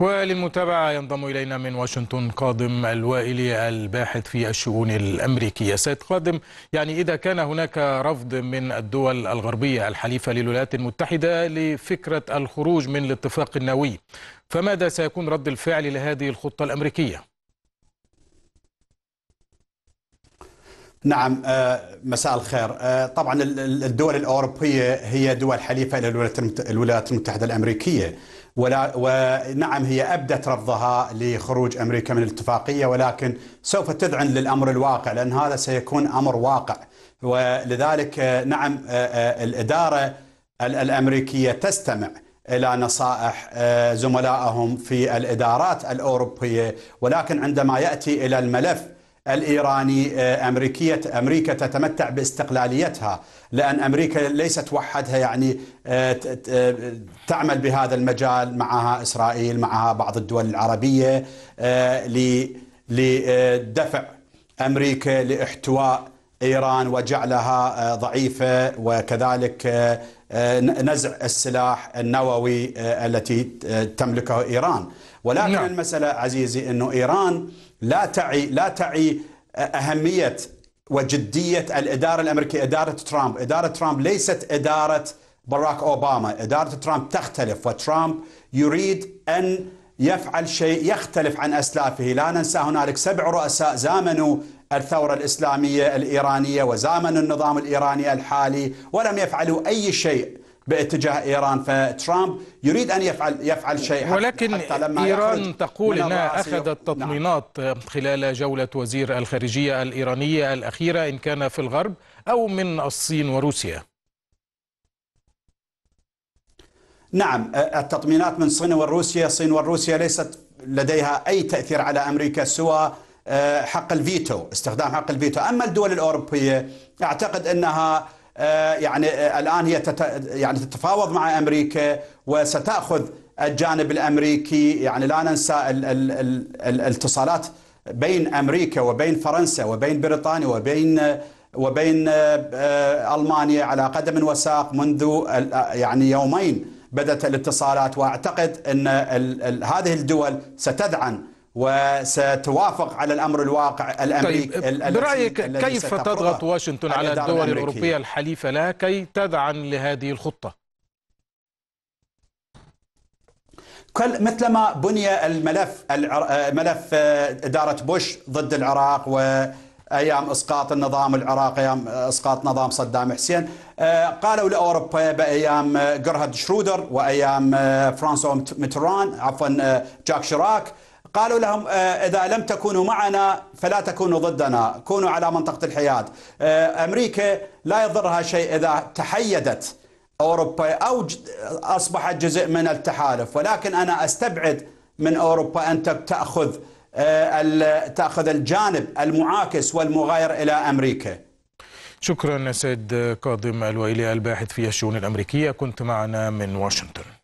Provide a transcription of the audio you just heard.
وللمتابعة ينضم إلينا من واشنطن قادم الوائلي الباحث في الشؤون الأمريكية سيد قادم يعني إذا كان هناك رفض من الدول الغربية الحليفة للولايات المتحدة لفكرة الخروج من الاتفاق النووي فماذا سيكون رد الفعل لهذه الخطة الأمريكية؟ نعم آه، مساء الخير آه، طبعا الدول الأوروبية هي دول حليفة إلى الولايات المتحدة الأمريكية ولا ونعم هي أبدت رفضها لخروج أمريكا من الاتفاقية ولكن سوف تذعن للأمر الواقع لأن هذا سيكون أمر واقع ولذلك آه، نعم الإدارة الأمريكية تستمع الى نصائح زملائهم في الادارات الاوروبيه ولكن عندما ياتي الى الملف الإيراني آه، أمريكية أمريكا تتمتع باستقلاليتها لأن أمريكا ليست وحدها يعني آه، آه، تعمل بهذا المجال معها إسرائيل معها بعض الدول العربية لدفع أمريكا لاحتواء ايران وجعلها آه، ضعيفه وكذلك آه، نزع السلاح النووي آه، التي تملكه ايران ولكن نعم. المساله عزيزي انه ايران لا تعي لا تعي اهميه وجديه الاداره الامريكيه اداره ترامب اداره ترامب ليست اداره باراك اوباما اداره ترامب تختلف وترامب يريد ان يفعل شيء يختلف عن اسلافه لا ننسى هنالك سبع رؤساء زامنوا الثورة الإسلامية الإيرانية وزامن النظام الإيراني الحالي ولم يفعلوا أي شيء باتجاه ايران فترامب يريد ان يفعل يفعل شيء حتى ولكن حتى لما ايران تقول انها اخذت تطمينات نعم. خلال جوله وزير الخارجيه الايرانيه الاخيره ان كان في الغرب او من الصين وروسيا نعم التطمينات من الصين وروسيا الصين وروسيا ليست لديها اي تاثير على امريكا سوى آه، حق الفيتو استخدام حق الفيتو أما الدول الأوروبية أعتقد أنها آه، يعني آه، الآن هي يعني تتفاوض مع أمريكا وستأخذ الجانب الأمريكي يعني لا ننسى الاتصالات بين أمريكا وبين فرنسا وبين بريطانيا وبين وبين المانيا على قدم وساق منذ يعني يومين بدات الاتصالات واعتقد ان هذه الدول ستدعم وستوافق على الامر الواقع الامريكي طيب برايك كيف تضغط واشنطن على الدول الأمريكية. الاوروبيه الحليفه لها كي تدعم لهذه الخطه؟ مثلما بني الملف ملف آه، اداره بوش ضد العراق و ايام اسقاط النظام العراقي ايام اسقاط نظام صدام حسين آه، قالوا لاوروبا بايام آه، جرهد شرودر وايام فرانسوا متران عفوا جاك شراك قالوا لهم آه، إذا لم تكونوا معنا فلا تكونوا ضدنا كونوا على منطقة الحياد آه، أمريكا لا يضرها شيء إذا تحيدت أوروبا أو أصبحت جزء من التحالف ولكن أنا أستبعد من أوروبا أن تأخذ آه، تأخذ الجانب المعاكس والمغاير إلى أمريكا شكرا سيد كاظم الويلي الباحث في الشؤون الأمريكية كنت معنا من واشنطن